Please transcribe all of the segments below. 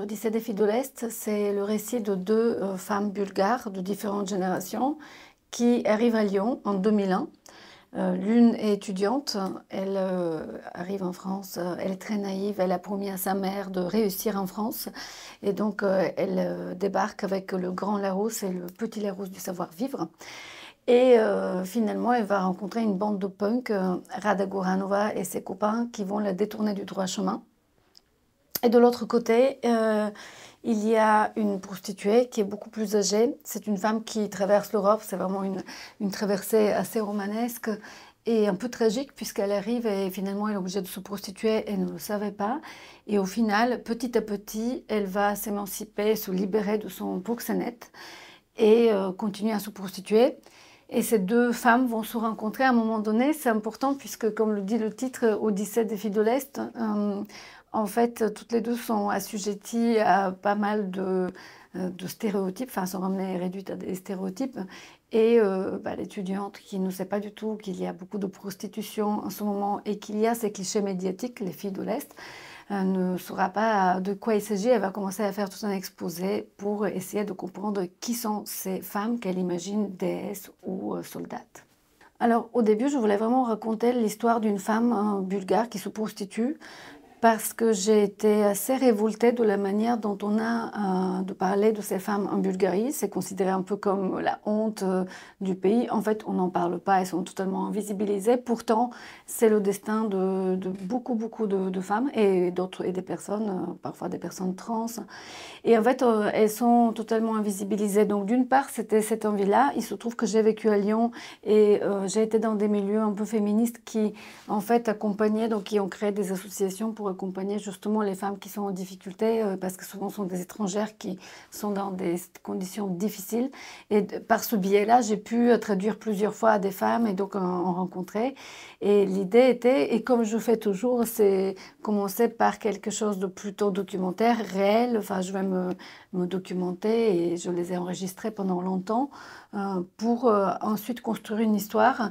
le des filles de l'Est, c'est le récit de deux euh, femmes bulgares de différentes générations qui arrivent à Lyon en 2001. Euh, l'une est étudiante, elle euh, arrive en France, elle est très naïve, elle a promis à sa mère de réussir en France et donc elle débarque avec le grand Larousse et le petit Larousse du savoir-vivre. Et finalement, elle va rencontrer une bande de punk, euh, et ses copains, qui vont la détourner du droit chemin. Et de l'autre côté, euh, il y a une prostituée qui est beaucoup plus âgée. C'est une femme qui traverse l'Europe. C'est vraiment une, une, traversée assez romanesque et un peu tragique puisqu'elle arrive et finalement elle est obligée de se prostituer Elle ne le savait pas. Et au final, petit à petit, elle va s'émanciper, se libérer de son proxénète et euh, continuer à se prostituer. Et ces deux femmes vont se rencontrer à un moment donné. C'est important puisque, comme le dit le titre, Odyssée des filles de l'Est, euh, en fait, euh, toutes les deux sont assujetties à pas mal euh, de, stéréotypes, enfin, sont ramenées réduites à des stéréotypes. Et euh, bah, l'étudiante qui ne sait pas du tout qu'il y a beaucoup de prostitution en ce moment et qu'il y a ces clichés médiatiques, les filles de l'Est, ne saura pas de quoi il s'agit. Elle va commencer à faire tout un exposé pour essayer de comprendre qui sont ces femmes qu'elle imagine déesses ou euh, soldates. Alors au début, je voulais vraiment raconter l'histoire d'une femme hein, bulgare qui se prostitue parce que j'ai été assez révoltée de la manière dont on a euh, de parler de ces femmes en Bulgarie. C'est considéré un peu comme la honte euh, du pays. En fait, on n'en parle pas, elles sont totalement invisibilisées. Pourtant, c'est le destin de, beaucoup, beaucoup de, femmes et d'autres et des personnes, euh, parfois des personnes trans. Et en fait, elles sont totalement invisibilisées. Donc, d'une part, c'était cette envie-là. Il se trouve que j'ai vécu à Lyon et j'ai été dans des milieux un peu féministes qui, en fait, accompagnaient, donc qui ont créé des associations pour accompagner justement les femmes qui sont en difficulté, euh, parce que souvent ce sont des étrangères qui sont dans des conditions difficiles. Et par ce biais-là, j'ai pu euh, traduire plusieurs fois des femmes et donc en, rencontrer. Et l'idée était, et comme je fais toujours, c'est commencer par quelque chose de plutôt documentaire, réel. Enfin, je vais me, documenter et je les ai enregistrés pendant longtemps euh, pour ensuite construire une histoire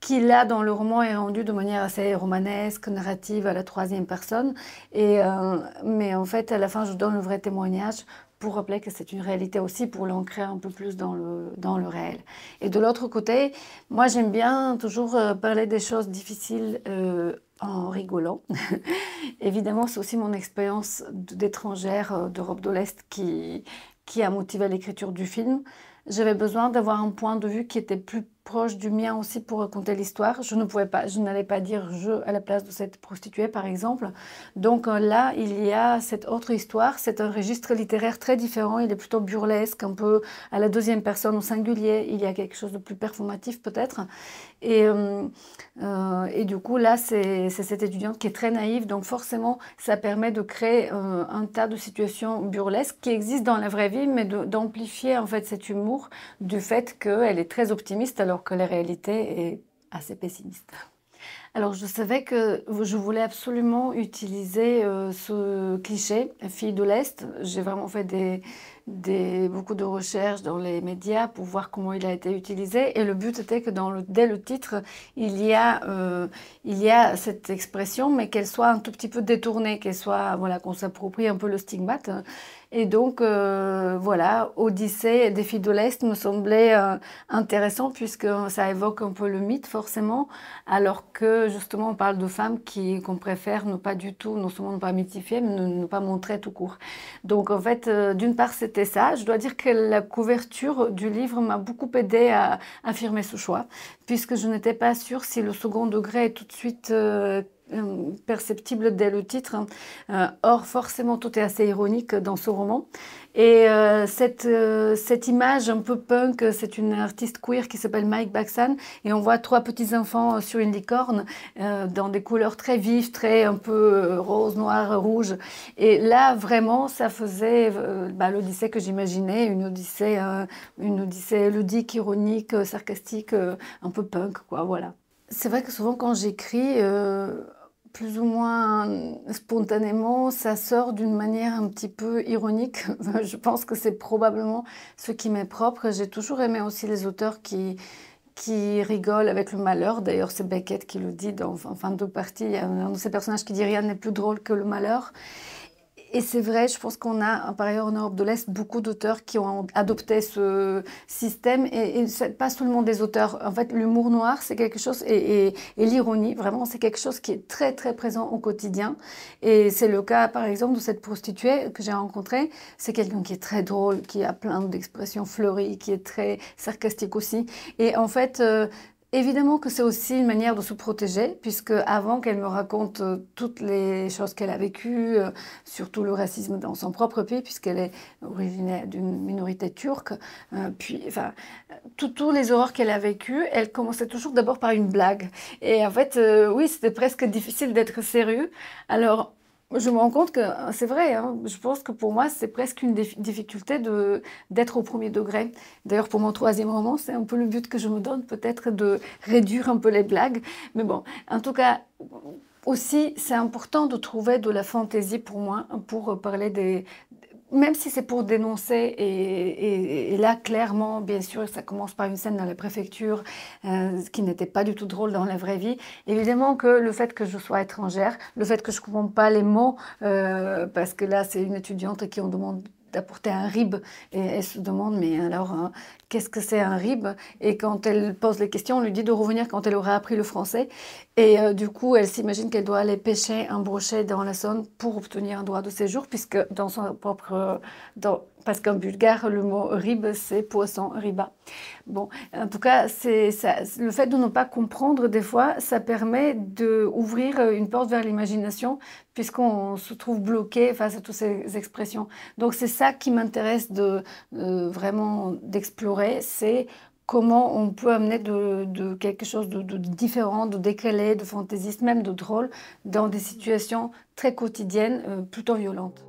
qui là dans le roman est rendu de manière assez romanesque, narrative à la troisième personne. Et, euh, mais en fait, à la fin, je donne le vrai témoignage pour rappeler que c'est une réalité aussi, pour l'ancrer un peu plus dans le, dans le réel. Et de l'autre côté, moi j'aime bien toujours euh, parler des choses difficiles euh, en rigolant. Évidemment, c'est aussi mon expérience d'étrangère d'Europe de l'Est qui, qui a motivé l'écriture du film. J'avais besoin d'avoir un point de vue qui était plus proche du mien aussi pour raconter l'histoire. Je ne pouvais pas, je n'allais pas dire je à la place de cette prostituée, par exemple. Donc euh, là, il y a cette autre histoire. C'est un registre littéraire très différent. Il est plutôt burlesque, un peu à la deuxième personne au singulier. Il y a quelque chose de plus performatif, peut-être. Et, euh, euh, et du coup, là, c'est cette étudiante qui est très naïve. Donc forcément, ça permet de créer un tas de situations burlesques qui existent dans la vraie vie, mais d'amplifier en fait cet humour du fait qu'elle est très optimiste. Alors que la réalité est assez pessimiste. Alors, je savais que je voulais absolument utiliser euh, ce cliché, fille de l'Est. J'ai vraiment fait des, des, beaucoup de recherches dans les médias pour voir comment il a été utilisé. Et le but était que dans le, dès le titre, il y, a, euh, il y a cette expression, mais qu'elle soit un tout petit peu détournée, qu'elle soit voilà, qu'on s'approprie un peu le stigmate. Et donc, euh, voilà, Odyssée et Défi de l'Est me semblait euh, intéressant puisque ça évoque un peu le mythe, forcément, alors que justement, on parle de femmes qui, qu'on préfère ne pas du tout, non seulement ne pas mythifier, mais ne, ne pas montrer tout court. Donc, en fait, d'une part, c'était ça. Je dois dire que la couverture du livre m'a beaucoup aidé à affirmer ce choix, puisque je n'étais pas sûre si le second degré est tout de suite... Euh, euh, perceptible dès le titre. Hein. Euh, or, forcément, tout est assez ironique dans ce roman. Et euh, cette, cette image un peu punk, c'est une artiste queer qui s'appelle Mike Baxan, et on voit trois petits-enfants sur une licorne, dans des couleurs très vives, très un peu rose, noir, rouge. Et là, vraiment, ça faisait bah, l'odyssée que j'imaginais, une odyssée, une odyssée ludique, ironique, sarcastique, un peu punk, quoi, voilà. C'est vrai que souvent quand j'écris, plus ou moins euh, spontanément, ça sort d'une manière un petit peu ironique. Je pense que c'est probablement ce qui m'est propre. J'ai toujours aimé aussi les auteurs qui, rigolent avec le malheur. D'ailleurs, c'est Beckett qui le dit en fin de partie. Il y a un de ces personnages qui dit rien n'est plus drôle que le malheur. Et c'est vrai, je pense qu'on a, par ailleurs en Europe de l'Est, beaucoup d'auteurs qui ont adopté ce système, et, et pas seulement des auteurs. En fait, l'humour noir, c'est quelque chose, et, l'ironie, vraiment, c'est quelque chose qui est très, très présent au quotidien. Et c'est le cas, par exemple, de cette prostituée que j'ai rencontrée. C'est quelqu'un qui est très drôle, qui a plein d'expressions fleuries, qui est très sarcastique aussi. Et en fait, euh, Évidemment que c'est aussi une manière de se protéger, puisque avant qu'elle me raconte euh, toutes les choses qu'elle a vécues, euh, surtout le racisme dans son propre pays, puisqu'elle est originaire d'une minorité turque, euh, puis enfin, tous les horreurs qu'elle a vécues, elle commençait toujours d'abord par une blague. Et en fait, oui, c'était presque difficile d'être sérieux. Alors, je me rends compte que euh, c'est vrai. Hein, je pense que pour moi, c'est presque une difficulté d'être au premier degré. D'ailleurs, pour mon troisième roman, c'est un peu le but que je me donne, peut-être de réduire un peu les blagues. Mais bon, en tout cas, aussi, c'est important de trouver de la fantaisie pour moi, pour euh, parler des, même si c'est pour dénoncer, et, là, clairement, bien sûr, ça commence par une scène dans la préfecture euh, qui n'était pas du tout drôle dans la vraie vie. Évidemment que le fait que je sois étrangère, le fait que je ne comprends pas les mots, euh, parce que là, c'est une étudiante qui on demande d'apporter un RIB. Et elle se demande, mais alors, hein, qu'est-ce que c'est un RIB Et quand elle pose les questions, on lui dit de revenir quand elle aura appris le français. Et euh, du coup, elle s'imagine qu'elle doit aller pêcher un brochet dans la Somme pour obtenir un droit de séjour, puisque dans son propre... Dans, parce qu'en bulgare, le mot rib, c'est poisson, riba. Bon, en tout cas, c'est le fait de ne pas comprendre, des fois, ça permet d'ouvrir une porte vers l'imagination, puisqu'on se trouve bloqué face à toutes ces expressions. Donc c'est ça qui m'intéresse de, euh, vraiment d'explorer, c'est comment on peut amener de, quelque chose de, différent, de décalé, de fantaisiste, même de drôle, dans des situations très quotidiennes, euh, plutôt violentes.